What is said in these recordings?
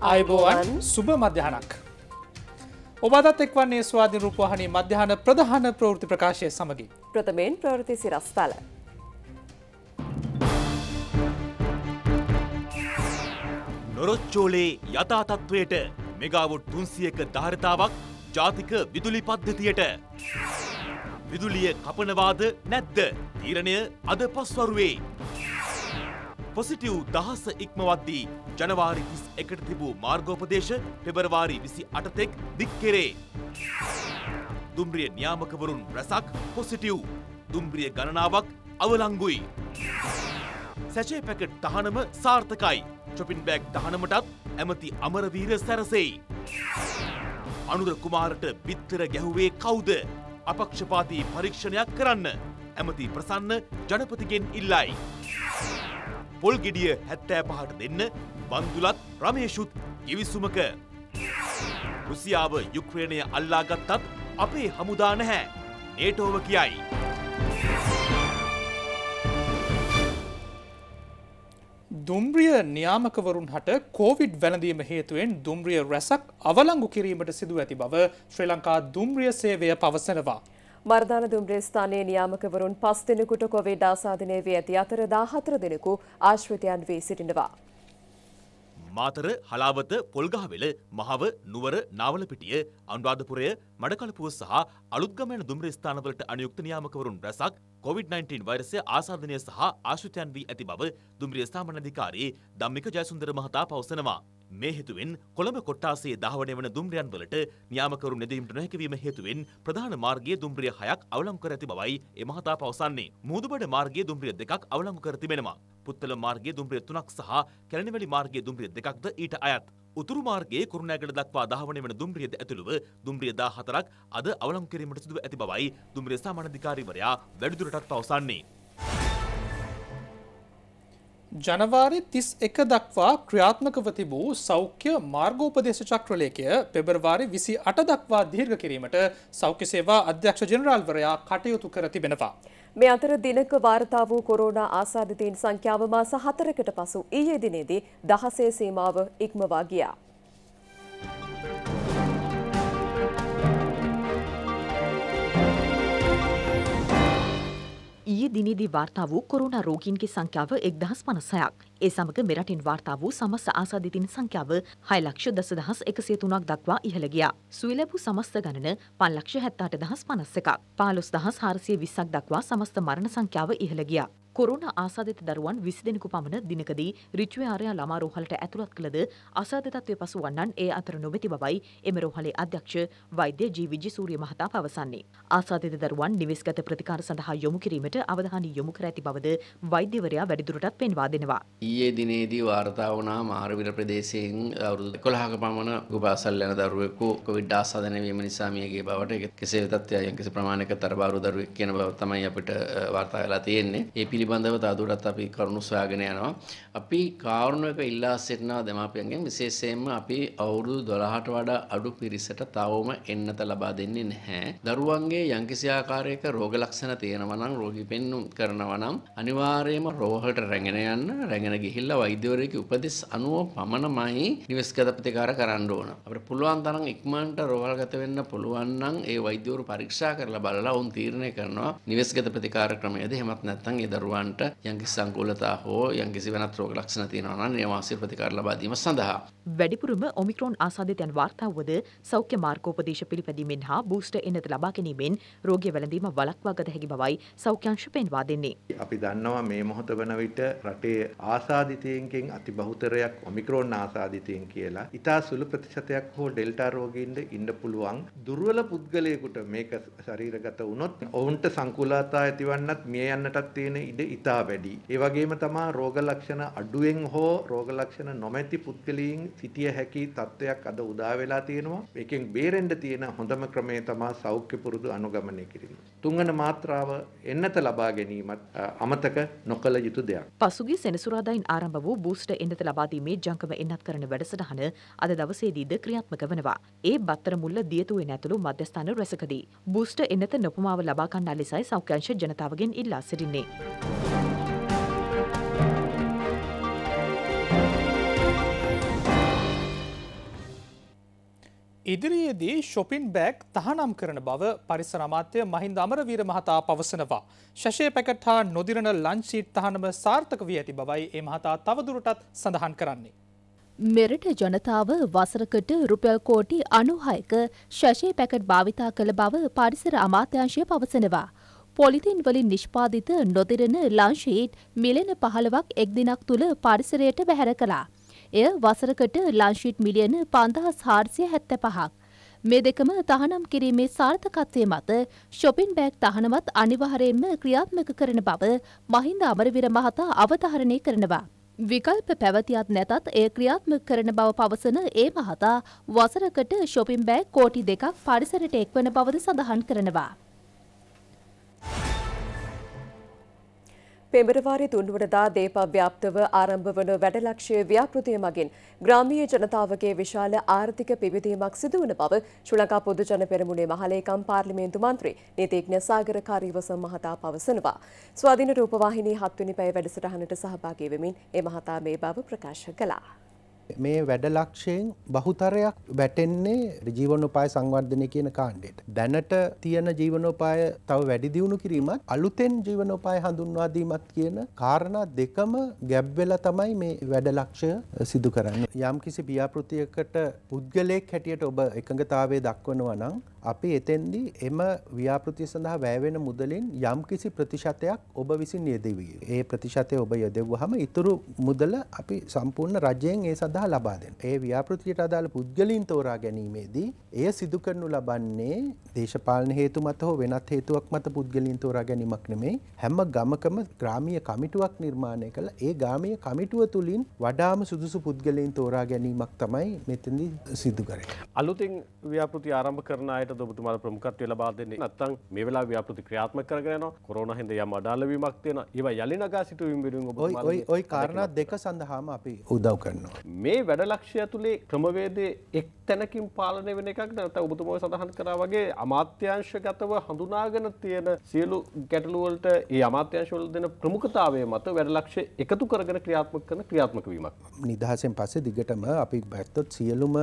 අයිබෝවන් සුභ මධ්‍යහනක්. ඔබදත් එක්වන්නේ ස්වාධී රූපහනි මධ්‍යහන ප්‍රධාන ප්‍රෘති ප්‍රකාශය සමගින්. ප්‍රථමයෙන් ප්‍රවෘති සිරස්ථල. නොරොච්චෝලේ යථාතත්වයට මෙගාවොට් තුන්සියක ධාරතාවක් ජාතික විදුලි පද්ධතියට. විදුලිය කපනවාද නැද්ද තීරණය අද පස්වරුවේ. පොසිටව් දහස ඉක්මවද්දී ජනවාරි තිස් එකට තිබූ මාර්ගෝපදේශ පෙබරවාරි විසි අටතෙක් දික් කෙරේ. දුම්රිය න්‍යාමකවරුන් රැසක් පොසිටව් දුම්රිය ගණනාවක් අවලංගුයි. සැචේ පැකට් තහනම සාර්ථකයි චොපින් බෑග් තහනමටත් ඇමති අමරවීර සැරසෙයි. අනුද කුමාරට බිත්තර ගැහුවේ කවුද අපක්ෂපාතිී පරීක්ෂණයක් කරන්න ඇමති ප්‍රසන්න ජනපතිගෙන් ඉල්ලයි. පොල්ගෙඩිය හැත්තෑ පහට දෙන්න බන්දුලත් රමේෂුත් ගිවිසුමක. රුසියාව යුක්්‍රේණය අල්ලාගත්තත් අපේ හමුදා නැහැ ඒටෝව කියයි. දුම්රිය නියාමකවරුන් හට කෝවිඩ් වැලඳීම හේතුවෙන් දුම්රිය රැසක් අවලංගු කිරීමට සිදුව ඇති බව ශ්‍රී ලංකා දුම්රිය සේවය පවසනවා. මර්ධාන දුම්රිය ස්ථානයේ නියාමකවරුන් පස් දෙනෙකුට කොවිඩ් ආසාදනය වී ඇති අතර දාහතර දෙනෙකු ආශ්‍රිතයන් වී සිටිනවා. මාතර හලාවත පොල්ගහවෙල මහව නුවර නාවලපිටිය අනුරාධපුරය මඩකලපුව සහ අලුත්ගමන දුම්ර ස්ථානවලට අනයුක්ත නියාමකවරුන් රැසක් COVID-19 වෛරසය ආසාධනය සහ ආශ්‍රිතයන් වී ඇති බව දුම්රිය ස්ථාපන අධිකාරී ධම්මික ජයසුන්දර මහතා පවසනවා. මේ හේතුවෙන් කොළඹ කොට්ටාසේ දහවන වන දුම්රියන් වලට නියාමකරු නෙදීමට නොහැකිවීම හේතුවෙන් ප්‍රධාන මාර්ගයේ දුම්රිය හයක් අවලංගු කර ඇති බවයි එමහතා පවසන්නේ. මුහුදුබඩ මාර්ගයේ දුම්රිය දෙකක් අවලංගු කර තිබෙනවා. පුත්තල මාර්ගයේ දුම්රිය තුනක් සහ කැලණිවැලි මාර්ගයේ දුම්රිය දෙකක්ද ඊට අයත්. උතුරු මාර්ගයේ කුරුණෑගල දක්වා දහවන වන දුම්රියද ඇතුළුව දුම්රිය 14ක් අද අවලංකු කිරීමට සිදුව ඇති බවයි දුම්රිය සාමාන්‍යාධිකාරීවරයා වැඩිදුරටත් පවසන්නේ. ජනවාරි 31 දක්වා ක්‍රියාත්මකව තිබූ සෞඛ්‍ය මාර්ගෝපදේශ චක්‍රලේඛය පෙබරවාරි 28 දක්වා දීර්ඝ කිරීමට සෞඛ්‍ය සේවා අධ්‍යක්ෂ ජෙනරාල්වරයා කටයුතු කර තිබෙනවා. මේ අතර දිනක වාර්තා වූ කොරෝනා ආසාදිතයින් සංඛ්‍යාව මාස 4කට පසු ඊයේ දිනේදී 16 සීමාව ඉක්මවා ගියා. ඊයේ දිනේදී වාර්තා වූ කොරෝනා රෝගීන්ගේ සංඛ්‍යාව 1056ක්. ඒ සමග මෙරටින් වාර්තා වූ සමස්ත ආසාදිතින් සංඛ්‍යාව 6,10,103ක් දක්වා ඉහළ ගියා. සුවි ලැබූ සමස්ත ගණන 5,78,051ක්. 15,420ක් දක්වා සමස්ත මරණ සංඛ්‍යාව ඉහළ ගියා. කොරුණ ආසාධිත දරුවන් විසි දෙනෙකු පමණ දිනකදී රිච්වේ ආරයා ළමා රෝහලට ඇතුළත් කළද අසාධිතත්වය පසු වන්නන් ඒ අතර නොමැති බවයි එම රෝහලේ අධ්‍යක්ෂ වෛද්‍ය ජී විජිසූරිය මහතා පවසන්නේ. ආසාධිත දරුවන් නිවෙස්ගත ප්‍රතිකාර සඳහා යොමු කිරීමට අවධානය යොමු කර ඇති බවද වෛද්‍යවරයා වැඩිදුරටත් පෙන්වා දෙනවා. ඊයේ දිනේදී වාර්තා වුණා මාරවිල ප්‍රදේශයෙන් අවුරුදු 11ක පමණ ගුපාසල් යන දරුවෙකු කොවිඩ් ආසාදනය වීම නිසා මියගිය බවට කෙසේ වෙතත් යම් කිසි ප්‍රමාණයක තරබාරු දරුවෙක් කියන බව තමයි අපිට වාර්තා වෙලා තියෙන්නේ. ඒ පිළිබඳ පිළිබඳව තවදුරටත් අපි කරුණු සොයාගෙන යනවා. අපි කාරුණික ඉල්ලා සිටිනා දෙමාපියන්ගෙන් විශේෂයෙන්ම අපි අවුරුදු 12ට වඩා අඩු පිරිසට තවම එන්නත ලබා දෙන්නේ නැහැ. දරුවන්ගේ යම්කිසි ආකාරයක රෝග ලක්ෂණ තියෙනවා නම් රෝගී පෙන්නුම් කරනවා නම් අනිවාර්යයෙන්ම රෝහලට රැගෙන යන්න, රැගෙන ගිහිල්ලා වෛද්‍යවරයෙකුගේ උපදෙස් අනුව පමණමයි නිවෙස්ගත ප්‍රතිකාර කරන්න ඕන. අපිට පුළුවන් තරම් ඉක්මනට රෝහල්ගත වෙන්න පුළුවන් නම් ඒ වෛද්‍යවරු පරීක්ෂා කරලා බලලා උන් තීරණය කරනවා නිවෙස්ගත ප්‍රතිකාර ක්‍රමයේද එහෙමත් නැත්නම් ඒ දරුවා සත්වන්ට යම්කිසි සංකූලතා හෝ යම්කිසි වෙනත් රෝග ලක්ෂණ තියෙනවා නම් නියමාසී ප්‍රතිකාර ලබා දීම සඳහා වැඩිපුරම ඔමික්‍රෝන් ආසාදිතයන් වාර්තාවද සෞඛ්‍ය මාර්ගෝපදේශ පිළිපැදීමෙන් හා බූස්ටර් එන්නත ලබා ගැනීමෙන් රෝගී වැළඳීම වළක්වා ගත හැකි බවයි සෞඛ්‍යංශ පෙන්වා දෙන්නේ. අපි දන්නවා මේ මොහොත වන විට රටේ ආසාදිතයන්ගෙන් අති බහුතරයක් ඔමික්‍රෝන් ආසාදිතයන් කියලා. ඉතා සුළු ප්‍රතිශතයක් හෝ ඩෙල්ටා රෝගීන්ට ඉන්න පුළුවන්. දුර්වල පුද්ගලයෙකුට මේක ශරීරගත වුණොත් ඔවුන්ට සංකූලතා ඇතිවන්නත් මිය යන්නටත් තියෙන ඉඩ ඉතා වැඩි. ඒ වගේම තමා රෝග ලක්ෂණ අඩුවෙන් හෝ රෝග ලක්ෂණ නොමැති පුද්ගලයන් සිටිය හැකි තත්ත්වයක් අද උදා වෙලා තියෙනවා. ඒකෙන් බේරෙන්න තියෙන හොඳම ක්‍රමය තමා සෞඛ්‍ය පුරුදු අනුගමනය කිරීම. තුන්වන මාත්‍රාව එන්නත ලබා ගැනීමත් අමතක නොකළ යුතු දෙයක්. පසුගිය සෙනසුරාදායින් ආරම්භ වූ බූස්ටර් එන්නත ලබා දීමේ ජංගම එන්නත් කරන වැඩසටහන අද දවසේදීද ක්‍රියාත්මක වෙනවා. ඒ බත්තර මුල්ල දියතුවෙන් ඇතුළු මධ්‍යස්ථාන රැසකදී බූස්ටර් එන්නත නොපමාව ලබා ගන්නා ලෙසයි සෞඛ්‍යංශ ජනතාවගෙන් ඉල්ලා සිටින්නේ. ඉදිරියේදී ශොපින් බෑග් තහනම් කරන බව පරිසර අමාත්‍ය මහින්ද අමරවීර මහතා පවසනවා. ශෂය පැකට් හා නොදිරණ ලංචීට් තහනම සාර්ථක වී ඇති බවයි ඒ මහතා තවදුරටත් සඳහන් කරන්නේ. මෙරට ජනතාව වසරකට රුපියල් කෝටි අනුහයක ශෂය පැකට් භාවිතා කළ බව පරිසර අමාත්‍යංශය පවසනවා. පොලිතින් වලින් නිෂ්පාදිත නොදිරෙන ලංශීට් මිලෙන පහළවක් එක් දිනක් තුළ පරිසරයට බැහැර කළා. එය වසරකට ලංශීට් මිලියන පන්දහස් හාර්සිය හැත්ත පහක්. මේ දෙකම තහනම් කිරීමේ සාර්ථකත්වය මත ශොපින් බෑග් තහනමත් අනිවාරයෙන්ම ක්‍රියාත්මක කරන බව මහින්ද අමරවිර මහතා අවධාරණය කරනවා. විකල්ප පැවතියත් නැතත් ඒ ක්‍රියාත්මක කරන බව පවසන ඒ මහතා වසරකට ශොපින් බෑග් කෝටි දෙකක් පරිසරට එක්වන බවද සඳහන් කරනවා. පෙමරවාරි තුන්වනදා දේපව්‍යාප්තව ආරම්භ වන වැඩලක්ෂය ව්‍යාපෘතිය මගින් ග්‍රාමීය ජනතාවගේ විශාල ආර්ථික පිවිදීමක් සිදුවන බව ශ්‍රී ලංකා පොදු ජන පෙරමුණේ මහලේකම් පාර්ලිමේන්තු මන්ත්‍රී නීතිඥ සාගර කාරීවසම් මහතා පවසනවා. ස්වාධීන රූපවාහිනී 7 වෙනි පැය වැඩසටහනට සහභාගී වෙමින් ඒ මහතා මේ බව ප්‍රකාශ කළා. මේ වැඩ ලක්ෂයෙන් බහුතරයක් වැටෙන්නේ ජීවනෝපාය සංවර්ධනය කියන කාණ්ඩයට. දැනට තියෙන ජීවනෝපාය තව වැඩි දියුණු කිරීමත් අලුතෙන් ජීවනෝපාය හඳුන්වා දීමත් කියන කාරණා දෙකම ගැබ් වෙලා තමයි මේ වැඩ ලක්ෂය සිදු කරන්නේ. යම්කිසි ව්‍යාපෘතියකට පුද්ගලයෙක් හැටියට ඔබ එකඟතාවය දක්වනවා නම් අපි එතෙන්දී එම ව්‍යාපෘතිය සඳහා වැයවෙන මුදලින් යම් කිසි ප්‍රතිශතයක් ඔබ විසින් යෙදවී. ඒ ප්‍රතිශතය ඔබ යොදෙව්වහම ඉතුරු මුදල අපි සම්පූර්ණ රජයෙන් ඒ සඳහා සඳහා ලබා දෙන්න. ඒ ව්‍යාපෘතියට අදාළ පුද්ගලින් තෝරා ගැනීමේදී එය සිදු කරනු ලබන්නේ දේශපාලන හේතු මත හෝ වෙනත් හේතුවක් මත පුද්ගලින් තෝරා ගැනීමක් නෙමෙයි. හැම ගමකම ග්‍රාමීය කමිටුවක් නිර්මාණය කළ ඒ ග්‍රාමීය කමිටුව තුලින් වඩාම සුදුසු පුද්ගලයන් තෝරා ගැනීමක් තමයි මෙතනදී සිදු කරන්නේ. අලුතින් ව්‍යාපෘති ආරම්භ කරන අයට ඔබතුමාලා ප්‍රමුඛත්වය ලබා දෙන්නේ නැත්නම් මේ වෙලාව ව්‍යාපෘති ක්‍රියාත්මක කරගෙන යනවා. කොරෝනා හින්දා යම් අඩාල වීමක් තියෙනවා. ඒවා යලි නගා සිටුවීම් වෙනුවෙන් ඔබතුමාලා ওই ওই කාරණා දෙක සඳහාම අපි උදව් කරනවා. මේ වැඩලක්ෂය තුළේ ක්‍රමවේදේ එක් තැනකින් පාලනය වෙන එකක් නැත ඔබතුමව සඳහන් කරා වගේ අමාත්‍යංශ ගතව හඳුනාගෙන තියෙන සියලු ගැටලුවලට ඒ අමාත්‍යංශවල දෙන ප්‍රමුඛතාවය මත වැඩලක්ෂය එකතු කරගෙන ක්‍රියාත්මක කරන ක්‍රියාත්මක වීමක්. නිදහසෙන් පස්සේ දිගටම අපි බැත්තොත් සියලුම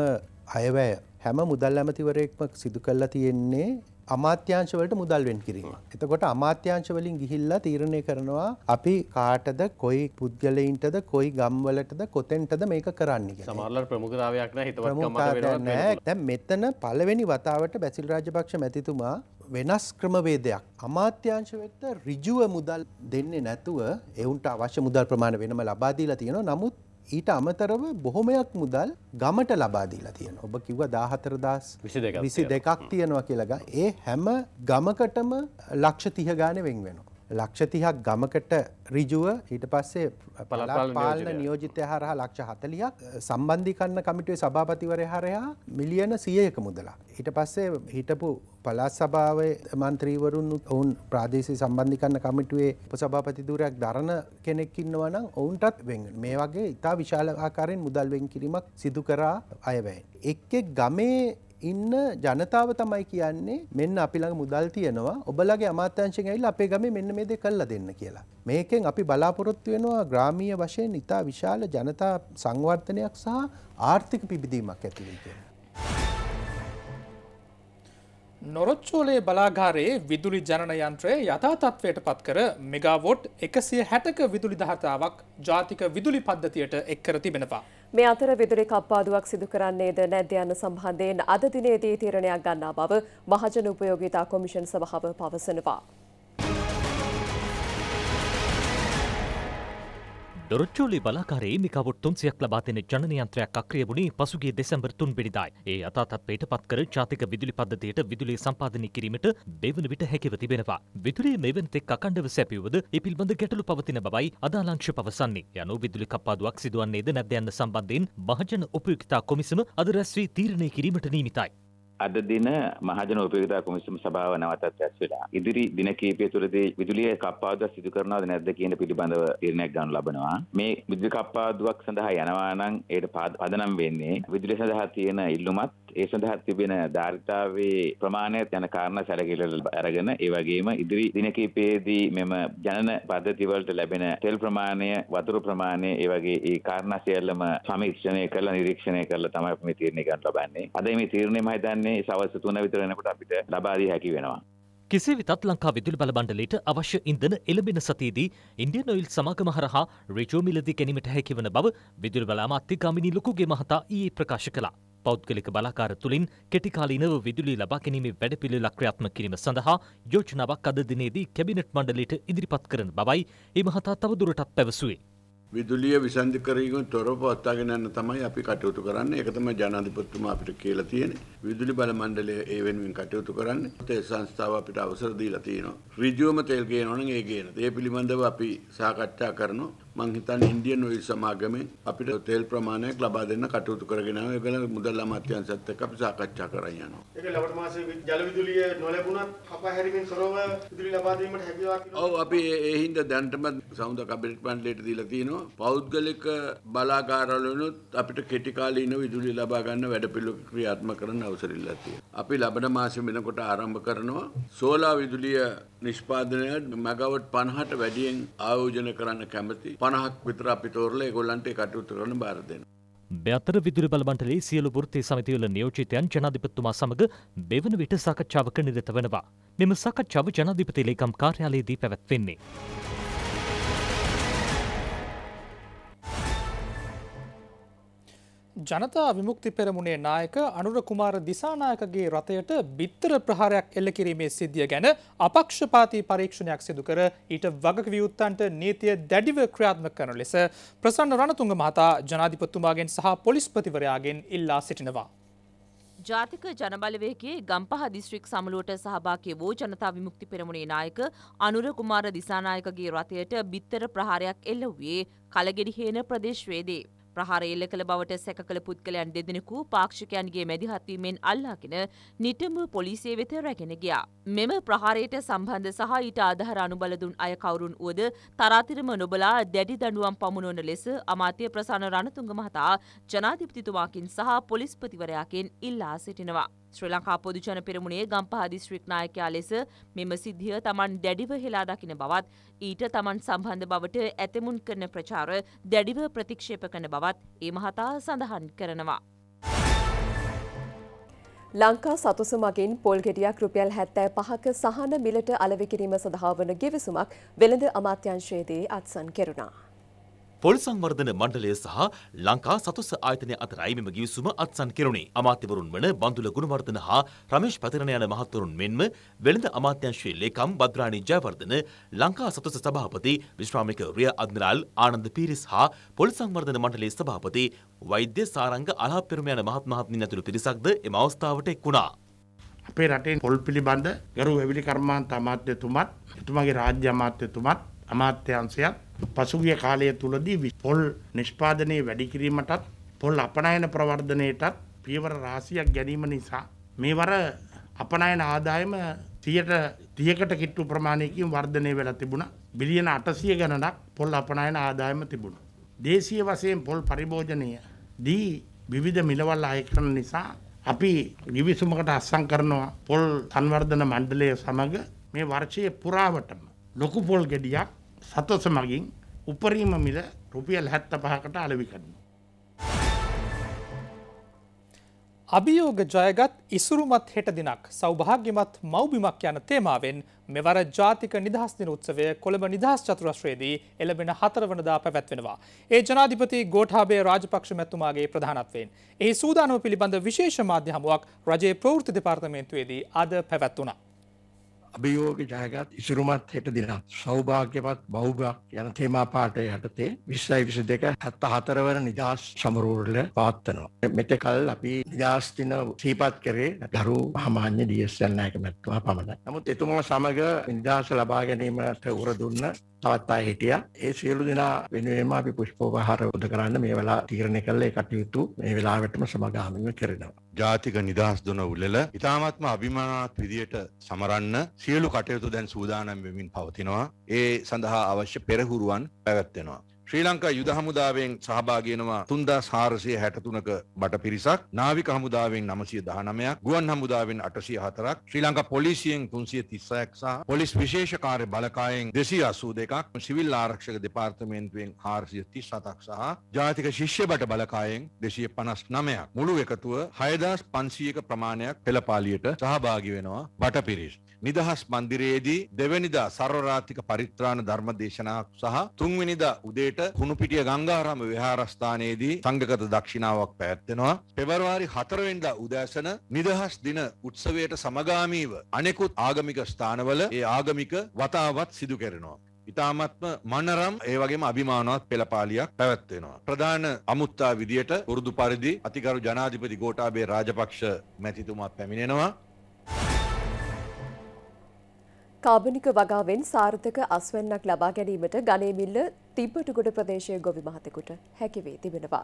අයවැය හැම මුදල් ඇමතිවරයෙක්ම සිදු කල්ලා තියෙන්නේ අමාත්‍යංශවලට මුදල් වෙන් කිරීම. එතකොට අමාත්‍යංශවලින් ගිහිල්ලා තීරණය කරනවා අපි කාටද කොයි පුද්ගලයින්ටද කොයි ගම්වලටද කොතෙන්ටද මේක කරන්න සමල්ල ප්‍රමුඛතාවයක් නෑ දැන් මෙතන පළවෙනි වතාවට බැසිල් රාජපක්ෂ මැතිතුමා වෙනස් ක්‍රමවේදයක්. අමාත්‍යංශ වෙත ඍජුව මුදල් දෙන්නේ නැතුව එවුන්ට අවශ්‍ය මුදල් ප්‍රමාණය වෙනම ලබා දීලා තියෙනවා. නමුත් ඊට අමතරව බොහොමයක් මුදල් ගමට ලබාදීලා තියෙන ඔබ කිව්ව දාහතරදස් විසි දෙකක් තියෙනවා කියලග ඒ හැම ගමකටම ලක්ෂ තිහගාන වෙන් වෙන. ලක්ෂතිහක් ගමකට රිජුව ඊට පස්සේ පාලන නියෝජිතය හරහා ලක්ෂ හතලියක් සම්බන්ධිකන්න කමිටුවේ සභාපතිවරය හරයා මිලියන සියයක මුදලා. ඊට පස්සේ හිටපු පලාස් සභාවේ මන්ත්‍රීවරුන් ඔවුන් ප්‍රාදේශය සම්බන්ධිකන්න කමිටුවේ උපසභාපතිදුරයක් දරන කෙනෙක්කින්නවනම් ඔවුන්ටත් වෙන් මේ වගේ ඉතා විශාල ආකාරයෙන් මුදල්වෙන් කිරීමක් සිදු කරා අයවැයි. එක්කෙක් ගමේ ඉන්න ජනතාව තමයි කියන්නේ මෙන්න අපිළඟ මුදල් තියෙනවා ඔබලගේ අමාත්‍යංශෙන් ඇවිල්ලා අපේ ගමේ මෙන්න මේ දේ කළා දෙන්න කියලා. මේකෙන් අපි බලාපොරොත්තු වෙනවා ග්‍රාමීය වශයෙන් ඉතා විශාල ජනතා සංවර්ධනයක් සහ ආර්ථික පිබිදීමක් ඇති වෙයි කියලා. නොරොච්චෝලේ බලාගාරයේ විදුලි ජනන යන්ත්‍රය යථාතත්වයට පත්කර මෙගාවොට් එකසිය හැටක විදුලි දහතාවක් ජාතික විදුලි පද්ධතියට එක්කර තිබෙනවා. මේ අතර විදුලි කප්පාදුවක් සිදු කරන්නේද නැද්ද යන සම්බන්ධයෙන් අද දිනේදී තීරණයක් ගන්නා බව මහජන උපයෝගීතා කොමිෂන් සභාව පවසනවා. ොරච්චෝලි බලාකාරේ මිකවට් තුන්සියක් ලබාතින ජනයන්ත්‍රයක් අක්‍රිය වුණේ පසුගේ දෙසැම්බර් තුන් පිඩිදායි. ඒ අතාතත්වයට පත්කර ජාතික විදුලි පද්ධතියට විදුලේ සම්පාධනය කිරීමට දෙවන විට හැකිව තිබෙනවා. විදුලේ මෙවන්තෙක් අකණ්ඩව සැපියවද එපිල්බඳ ගැටලු පවතින බවයි අදාලංක්ෂ පවසන්නේ යනු විදුලි කප්පාදුවක් සිදුවන්නේද නැද්‍යන්න සම්බන්ධයෙන් මහජන උපයුක්තා කොමිසම අද රැස්වී තීරණය කිරීමට නීමිතයි. අද දින මහජන උපයෝගිතා කොමිසම සභාව නැවතත් ඇස් වෙලා ඉදිරි දින කිහිපය තුළදී විදුලිය කප්පාදුවක් සිදු කරනවද නැද්ද කියන පිළිබඳව තීරණයක් ගන්න ලබනවා මේ විදුලි කප්පාදුවක් සඳහා යනවා නම් ඒකට පදනම් වෙන්නේ විදුලිය සඳහා තියෙන ඉල්ලුමත් ඒ සඳහා තිබෙන ධාරිතාවේ ප්‍රමාණයත් යන කාරණා සැලකිල්ල අරගෙන ඒ වගේම ඉදිරි දින කිහිපයේදී මෙම ජනන පද්ධතිවලට ලැබෙන තෙල් ප්‍රමාණය වතුර ප්‍රමාණය ඒ වගේ ඒ කාරණා සියල්ලම සමීක්ෂණය කරලා නිරීක්ෂණය කරලා තමයි මේ තීරණය ගන්න ලබන්නේ. අද මේ තීරණය මම හිතන්නේ සවස් 3 විතර වෙනකොට අපිට ලබා දී හැකි වෙනවා. කෙසේ වෙතත් ලංකා විදුලි බලබණ්ඩලයට අවශ්‍ය ඉන්ධන එළඹෙන සතියේදී ඉන්දියන් ඔයිල් සමාගම හරහා ඍජු මිලදී ගැනීමට හැකිවන බව විදුලි බල අමාත්‍ය ගාමිණී ලොකුගේ මහතා ඊයේ ප්‍රකාශ කළා. පෞද්ගලික බලාකාර තුළින් කෙටිකාලීනව විදුලි ලබා ගැනීමේ වැඩපිළිවෙළ ක්‍රියාත්මක කිරීම සඳහා යෝජනාවක් අද දිනේදී කැබිනට් මණ්ඩලයට ඉදිරිපත් කරන බවයි ඒ මහතා තවදුරටත් පැවසුවේ. විදුලිය විසන්ධිකරීම තොරව පවත්වාගෙන යන්න තමයි අපි කටයුතු කරන්නේ. ඒක තමයි ජනාධිපතිතුමා අපිට කියලා තියෙන්නේ. විදුලි බල මණ්ඩලය ඒ වෙනුවෙන් කටයුතු කරන්නේ. තේ සංස්ථාව අපිට අවසර දීලා තියෙනවා. ඍජුවම තෙල් ගේනවනම් ඒ ගේන. ඒ පිළිබඳව අපි සාකච්ඡා කරනවා. මං හිතන්නේ ඉන්දියන් ඔයිල් සමාගමෙන් අපිට තෙල් ප්‍රමාණයක් ලබා දෙන්න කටයුතු කරගෙන ආවා. ඒකල මුදල් අමාත්‍යාංශයත් එක්ක අපි සාකච්ඡා කරන් යනවා. ඒක ලබන මාසේ ජල විදුලිය නොලැබුණත් අපාහැරීමෙන් තොරව විදුලිය ලබා දීමට හැකියාවක් තියෙනවා. ඔව් අපි ඒ හින්දා දැනටම සමුද කැබිනට් මණ්ඩලයට දීලා තිනවා. පෞද්ගලික බලාගාරවලුනුත් අපිට කෙටි කාලීන විදුලිය ලබා ගන්න වැඩපිළිවෙල ක්‍රියාත්මක කරන්න අවසර ඉල්ලලා තියෙනවා. අපි ලබන මාසේ වෙනකොට ආරම්භ කරනවා සෝලා විදුලිය නිෂ්පාදනය මෙගාවට් 50ට වැඩියෙන් ආයෝජන කරන්න කැමති පණහක් විතර අපි තෝරලා ඒගොල්ලන්ට ඒ කටයුතු කරන්න බාර දෙනවා. මෙතර විදුලි බල මණ්ඩලයේ සියලු වෘත්ති සමිතිවල නියෝජිතයන් ජනාධිපතිතුමා සමග දෙවන විට සාකච්ඡාවක නිරත වෙනවා. මෙම සාකච්ඡාව ජනාධිපති ලේකම් කාර්යාලයේදී පැවැත්වෙන්නේ. ජනතා විමුක්ති පෙරමුණේ නායක අනුර කුමාර දිසානායකගේ රථයට බිත්තර ප්‍රහාරයක් එල්ල කිරීමේ සිද්ධිය ගැන අපක්ෂපාති පරීක්ෂණයක් සිදු කර ඊට වගකවියුත්තන්ට නීතිය දැඩිව ක්‍රියාත්මක කරන ලෙස ප්‍රසන්න රණතුංග මහතා ජනාධිපතිතුමාගෙන් සහ පොලිස්පතිවරයාගෙන් ඉල්ලා සිටිනවා. ජාතික ජනබලවේගේ ගම්පහ දිස්ත්‍රික් සමලුවට සහභාගී වූ ජනතා විමුක්ති පෙරමුණේ නායක අනුර කුමාර දිසානායකගේ රථයට බිත්තර ප්‍රහාරයක් එල්ල වූයේ කලගෙඩිහේන ප්‍රදේශවේදී. ප්‍රහාර එල්ල කළ බවට සැක කළ පුද්ගලයන් දෙදෙනෙකු පාක්ෂිකයන්ගේ මැදිහත්වීමෙන් අල්ලාගෙන නිටඹ පොලිසිය වෙත රැගෙන ගියා. මෙම ප්‍රහාරයට සම්බන්ධ සහ ඊට ආධාර අනුබල දුන් අය කවුරුන් වුවද තරාතිරම නොබලා දැඩි දඬුවම් පමුණවන ලෙස අමාත්‍ය ප්‍රසන්න රණතුංග මහතා ජනාධිපතිතුමාකින් සහ පොලිස්පතිවරයාකින් ඉල්ලා සිටිනවා. ශ්‍රී ලංකා පොදුජන පෙරමුණේ ගම්පහ දිස්ත්‍රික් නායකයා ලෙස මෙම සිද්ධිය තමන් දැඩිව හෙලා දකින බවත් ඊට තමන් සම්බන්ධ බවට ඇතමුන් කරන ප්‍රචාර දැඩිව ප්‍රතික්ෂේප කරන බවත් ඒ මහතා සඳහන් කරනවා. ලංකා සතුස මගින් පොල් ගෙඩියක් රුපියල් හැත්තෑ පහක සහන මිලට අලවිකිරීම සඳහා වන ගෙවිසුමක් වෙළඳ අමාත්‍යංශයේදී අත්සන් කෙරුණා. පොල් සංවර්ධන මණ්ඩලය සහ ලංකා සතුස ආයතනය අතරයි මෙම ගිවිසුම අත්සන් කෙරුණේ. අමාත්‍යවරුන් වන බඳුල ගුණවර්ධන හා රමේෂ් පතිරණ යන මහත්වරුන් මෙන්ම වෙළඳ අමාත්‍යංශයේ ලේකම් බද්රාණී ජයවර්ධන, ලංකා සතුස සභාපති විශ්‍රාමික රිය අද්මිරාල් ආනන්ද පීරිස් හා පොල් සංවර්ධන මණ්ඩලයේ සභාපති වෛද්‍ය සාරංග අලහපෙරුම යන මහත් මහත්මින් ඇතුළු පිරිසක්ද එම අවස්ථාවට එක් වුණා. අපේ රටේ පොල් පිළිබඳ ගරු වැවිලි කර්මාන්ත අමාත්‍යතුමත්, එතුමාගේ රාජ්‍ය අමාත්‍යතුමත් අමාත්‍යංශයක් පසුගිය කාලය තුලදී පොල් නිෂ්පාදනය වැඩි කිරීමටත් පොල් අපනයන ප්‍රවර්ධනයටත් පියවර රාශියක් ගැනීම නිසා මේ වර අපනයන ආදායම 130කට කිට්ටු ප්‍රමාණයකින් වර්ධනය වෙලා තිබුණා. බිලියන 800 ගණනක් පොල් අපනයන ආදායම තිබුණා. දේශීය වශයෙන් පොල් පරිභෝජනය දී විවිධ මිලවල් අය කරන නිසා අපි ගිවිසුමකට අත්සන් කරනවා පොල් සංවර්ධන මණ්ඩලය සමග මේ වර්ෂයේ පුරාවටම ලොකු පොල් ගෙඩියක් සතස මගින් උපරීම මිල රුපියල් හැත්ත පහකට අලවි කරනවා. අභියෝග ජයගත් ඉසුරුමත් හෙට දිනක් සෞභාග්‍යමත් මව්බිමක් යන තේමාවෙන් මෙවර ජාතික නිදහස් දින උත්සවය කොළඹ නිදහස් චතුරස්ත්‍රයේදී එළඹෙන හතරවනදා පැවැත්වෙනවා. ඒ ජනාධිපති ගෝඨාභය රාජපක්ෂ මැතිතුමාගේ ප්‍රධානත්වයෙන්. එහි සූදානම පිළිබඳ විශේෂ මාධ්‍ය හමුවක් රජයේ ප්‍රවෘත්ති දෙපාර්තමේන්තුවේදී අද පැවැත් වුණා. අභියෝග ජයගත් ඉසුරුමත් හෙට දිනත් සෞභාග්‍යවත් බෞභක් යන තේමා පාටය යටතේ විස්සයි විසි දෙක හැත්ත හතරවන නිදහස් සමරූරල පාත්තනවා. මෙතකල් අපි නිදහස්තින සීපත් කරේ දරු හමාන්‍ය දියස්සන්නෑක මැත්තුවා පමණ. නමුත් එතුමා සමඟ නිදහස ලබා ගැනීමට උර දුන්න පවත්තා හිටිය ඒ සියලු දෙනා වෙනුවෙන්ම අපි පුෂ්පෝපහාර උද කරන්න මේ වෙලා තීරණය කළේ කටයුතු මේ වෙලාවටම සමගාමීව කරනවා. ජාතික නිදහස් දුන උළෙල ඉතාමත්ම අභිමානාත් විදියට සමරන්න සියලු කටයුතු දැන් සූදානම් වෙමින් පවතිනවා. ඒ සඳහා අවශ්‍ය පෙරහුරුවන් පැවැත්වෙනවා. ශ්‍රී ලංකා යුද හමුදාවෙන් සහභාගිනවා තුන්දා සාරසය හැටතුනක බට පිරිසක් නාවික හමුදාවෙන් නමසය දහනමයක් ගුවන් හමුදාවෙන් අටසය හතරක් ශ්‍රී ලංකා පොලිසියෙන් තුන්සිය තිස්සයක් සහ පොලිස් විශේෂකාරය බලකායෙන් දෙසී අසූ දෙකක් සිවිල් ආරක්ෂක දෙපාර්තමේන්තුවෙන් හාරසිය තිස් සතක් සහ ජාතික ශිෂ්‍ය බට බලකායෙන් දෙසිය පනස් නමයක් මුළු එකතුව හයදස් පන්සියක ප්‍රමාණයක් පෙළපාලියට සහභාගි වෙනවා බට පිරිස්. නිදහස් මන්දිරයේදී දෙවැනිදා සරවරාතික පරිත්‍රාණ ධර්ම දේශනාවක් සහ තුන්වෙනිදා උදේට කුණුපිටිය ගංගාරම විහාරස්ථානයේදී සංගකත දක්ෂිණාවක් පැවැත්වෙනවා. පෙබරවාරි හතරවෙන්ඩ උදෑසන නිදහස් දින උත්සවයට සමගාමීව අනෙකුත් ආගමික ස්ථානවල ඒ ආගමික වතාවත් සිදු කෙරෙනවා. ඉතාමත්ම මනරම් ඒ වගේම අභිමානවත් පෙළපාලියක් පැවැත්වෙනවා. ප්‍රධාන අමුත්තා විදියට උරුදු පරිදි අතිකරු ජනාධිපති ගෝටාබේ රාජපක්ෂ මැතිතුමා පැමිණෙනවා. කාබනික වගාවෙන් සාර්ථක අස්වැන්නක් ලබා ගැනීමට ගනේමිල්ල තිබ්බටුගොඩ ප්‍රදේශය ගොවි මහතකුට හැකිවේ තිබෙනවා.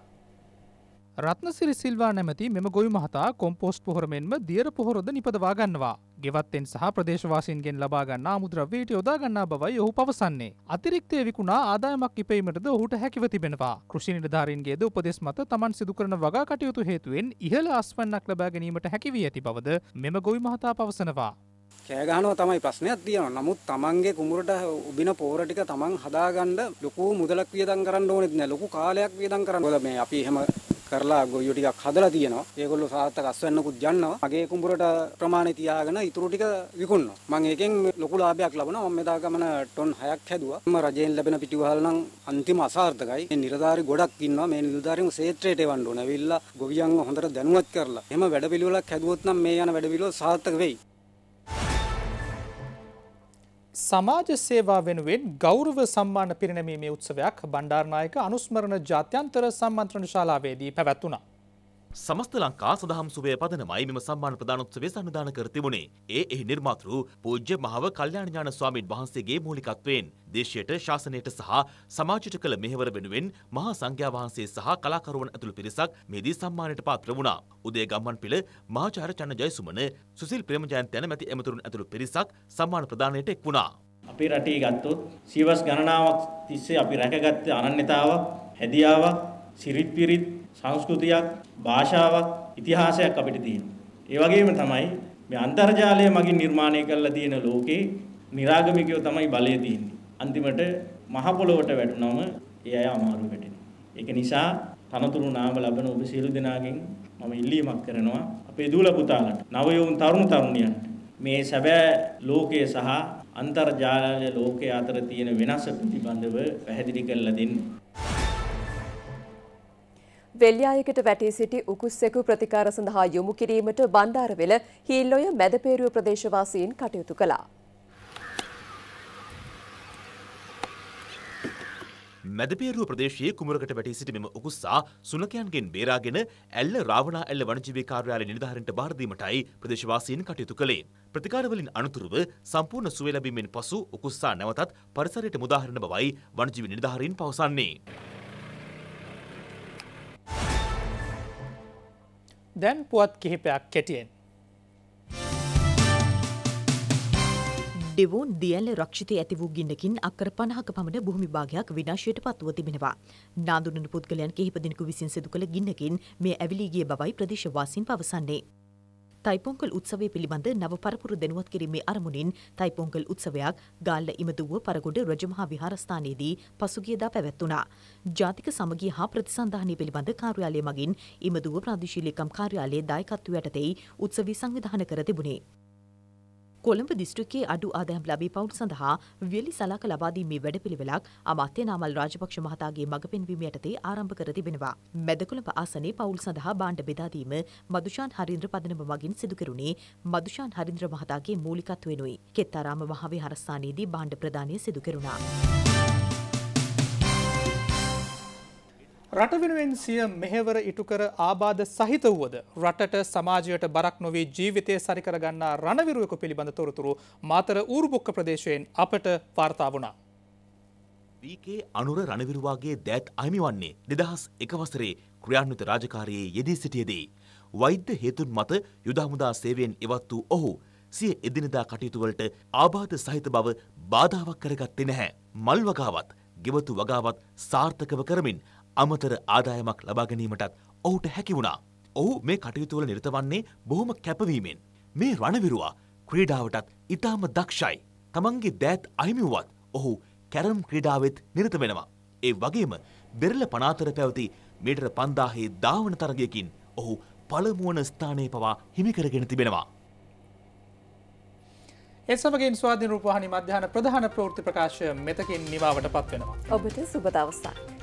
රත්නසිරි සිල්වා නැමති මෙම ගොවි මහතා කොම්පෝස්ට් පොහොරමෙන්ම දියර පොහොරද නිපදවා ගන්නවා. ගෙවත්තෙන් සහ ප්‍රදේශවාසීන්ගෙන් ලබාගන්නා මුද්‍රව්‍යයට යොදාගන්නා බවයි ඔහු පවසන්නේ. අතිරික්තය විකුණා ආදායමක් කිපීමටද ඔහුට හැකිව තිබෙනවා. කෘෂි නිලධාරීන්ගේද උපදෙස් මත Taman සිදු කරන වගා කටයුතු හේතුවෙන් ඉහළ අස්වැන්නක් ලබා ගැනීමට හැකි වී ඇති බවද මෙම ගොවි මහතා පවසනවා. කෑ ගහනවා තමයි ප්‍රශ්නයක් තියෙනවා. නමුත් Tamanගේ කුඹරට උබින පෝර ටික Taman හදාගන්න ලොකු මුදලක් වියදම් කරන්න ඕනෙත් නෑ. ලොකු කාලයක් වියදම් කරන්න. මේ අපි එහෙම කරලා ගොවියෝ ටිකක් හදලා තියෙනවා. ඒගොල්ලෝ සාර්ථක අස්වැන්නකුත් ගන්නවා. මගේ කුඹරට ප්‍රමාණය තියාගෙන ඉතුරු ටික විකුණනවා. මම ඒකෙන් ලොකු ලාභයක් ලබනවා. මම මෙදා ගමන ටොන් 6ක් හැදුවා. මම රජයෙන් ලැබෙන පිටිවහල් නම් අන්තිම අසාර්ථකයි. මේ නිලධාරි ගොඩක් ඉන්නවා. මේ නිලධාරිම ක්ෂේත්‍රයට එවන්න ඕන. ඇවිල්ලා ගොවියන්ව හොඳට දැනුවත් කරලා. එහෙම වැඩපිළිවෙලක් හැදුවොත් නම් මේ යන වැඩපිළිවෙල සාර්ථක වෙයි. සමාජ සේවා වෙනුවෙන් ගෞරව සම්මාන පිරිනැමීමේ උත්සවයක් බණ්ඩාරනායක අනුස්මරණ ජාත්‍යන්තර සම්මන්ත්‍රණ ශාලාවේදී පැවැත්වුණා. සමස්ත ලංකා සඳහම් සුවය පදනමයි මෙම සම්මාන ප්‍රධානෝත්සවය සන්නිධාන කර තිබුණේ. ඒ එහි නිර්මාතෘ පූජ්‍ය මහව කල්යාණ ඥාන ස්වාමින් වහන්සේගේ මූලිකත්වයෙන් දේශයට ශාසනයට සහ සමාජයට කළ මෙහෙවර වෙනුවෙන් මහා සංඝයා වහන්සේ සහ කලාකරුවන් ඇතුළු පිරිසක් මෙදී සම්මානයට පාත්‍ර වුණා. උදේ ගම්මන්පිල මහාචාර්ය චන්න ජයසුමන, සුසිල් ප්‍රේමජයන්ත යනමැති ඇමතුරුන් ඇතුළු පිරිසක් සම්මාන ප්‍රදානයට එක් වුණා. අපේ රටේ ගත්තොත් සියවස් ගණනාවක් තිස්සේ අපි රැකගත්ත අනන්‍යතාවක්, හැදියාවක්, සිරිත් පිරිත් සංස්කෘතියක්, භාෂාවක්, ඉතිහාසයක් අපිට තියෙනවා. ඒ වගේම තමයි මේ අන්තර්ජාලය මගින් නිර්මාණය කරලා තියෙන ලෝකේ નિરાගමිකයෝ තමයි බලය තියෙන්නේ. අන්තිමට මහ පොළොවට වැටුනම ඒ අය අමාරු වෙටෙනවා. ඒක නිසා තනතුරු නාම ලබන ඔබ සියලු දෙනාගෙන් මම ඉල්ලීමක් කරනවා අපේ දූල පුතාලට, නවයෝන් තරුණ තරුණියන්ට මේ සැබෑ ලෝකයේ සහ අන්තර්ජාලය ලෝකයේ අතර තියෙන වෙනස පිළිබඳව පැහැදිලි කරලා දෙන්න. වෙල්යායකට වැටී සිටි උකුස්සෙකු ප්‍රතිකාර සඳහා යොමු කිරීමට බණ්ඩාරවෙල හීල්ලොය මැදපේරුව ප්‍රදේශවාසීන් කටයුතු කළා. මැදපේරුව ප්‍රදේශයේ කුමරකට වැටී සිටි මෙම උකුස්සා සුනකයන්ගෙන් බේරාගෙන ඇල්ල රාවණා ඇල්ල වනජීවී කාර්යාලය නිලධාරීන්ට බාර දීමටයි ප්‍රදේශවාසීන් කටයුතු කළේ. ප්‍රතිකාරවලින් අනතුරුව සම්පූර්ණ සුවය ලැබීමෙන් පසු උකුස්සා නැවතත් පරිසරයට මුදාහරින බවයි වනජීවී නිලධාරීන් පවසන්නේ. දැන් පුවත් කිහිපයක් කැටියෙන්. ඩෙවෝන් දියල්ල රක්ෂිතය ඇති වූ ගින්නකින් අක්කර පණහක පමණ භූමි භාගයක් විනාශයට පත්ව තිබෙනවා. නාඳුනන පුද්ගලයන් කිහිප දෙනෙකු විසින් සිදු කළ ගින්නකින් මේ ඇවිලී ගිය බවයි ප්‍රදේශවාසීන් පවසන්නේ. තයිපොංගල් උත්සවය පිළිබඳ නව පරපුරු දෙනුවත් කිරීමේ අරමුණින් තයිපොංගල් උත්සවයක් ගාල්ල ඉමදුව පරගොඩ රජමහා විහාරස්ථානයේදී පසුගියදා පැවැත්වුණා. ජාතික සමගිය හා ප්‍රතිසන්ධානය පිළිබඳ කාර්යාලය මගින් ඉමදුව ප්‍රාදේශීය ලේකම් කාර්යාලයේ දායකත්වයට තෙයි උත්සවය සංවිධානය කර තිබුණේ. කොළඹ දිස්ත්‍රික්කයේ අඩු ආදායම් ලැබී පවුල් සඳහා වියලි සලාක ලබා දීමේ වැඩපිළිවෙලක් අමාත්‍ය නාමල් රාජපක්ෂ මහතාගේ මඟ පෙන්වීම යටතේ ආරම්භ කර තිබෙනවා. මැදකොළඹ ආසනයේ පවුල් සඳහා බාණ්ඩ බෙදා දීම මදුෂාන් හරින්ද්‍ර පදනම මගින් සිදු කෙරුණේ මදුෂාන් හරින්ද්‍ර මහතාගේ මූලිකත්වයෙනුයි. කෙත්තාරාම මහවිහාරස්ථානයේදී බාණ්ඩ ප්‍රදානය සිදු කෙරුණා. රට වෙනුවෙන් සිය මෙහෙවර ඉටුකර ආබාධ සහිත වුවද රටට සමාජයට බරක් නොවී ජීවිතය සරිකරගන්නා රණවිරුවෙකු පිළිබඳ තොරතුරු මාතර ඌර්බොක්ක ප්‍රදේශයෙන් අපට වාර්තා වුණා. වීකේ අනුර රණවිරුවාගේ දෑත් අහිමි වන්නේ දෙදහස් එක වසරේ ක්‍රියාන්විත රාජකාරයේ යෙදී සිටියදී. වෛද්‍ය හේතුන් මත යුදහමුදා සේවයෙන් ඉවත් වූ ඔහු සිය එදිනදා කටයුතුවලට ආබාධ සහිත බව බාධාවක් කරගත්තේ නැහැ. මල් වගාවත් ගෙවතු වගාවත් සාර්ථකව කරමින් අමතර ආදායමක් ලබා ගැනීමටත් ඔහුට හැකි වුණා. ඔහු මේ කටයුතුවල නිරත වන්නේ බොහොම කැපවීමෙන්. මේ රණවිරුවා ක්‍රීඩාවටත් ඉතාම දක්ෂයි. තමන්ගේ දෑත් අහිමිවුවත් ඔහු කැරම් ක්‍රීඩාවෙත් නිරත වෙනවා. ඒ වගේම බෙරල පනාතර පැවති මීටර පන්දාහේ දාවන තරගයකින් ඔහු පළමුුවන ස්ථානය පවා හිමිකරගෙන තිබෙනවා. එසමගින් ස්වාධීන රූපවාහිනී මධ්‍යහන ප්‍රධාන ප්‍රවෘත්ති ප්‍රකාශය මෙතකින් නිවාවට පත් වෙනවා. ඔබට සුබ දවසක්.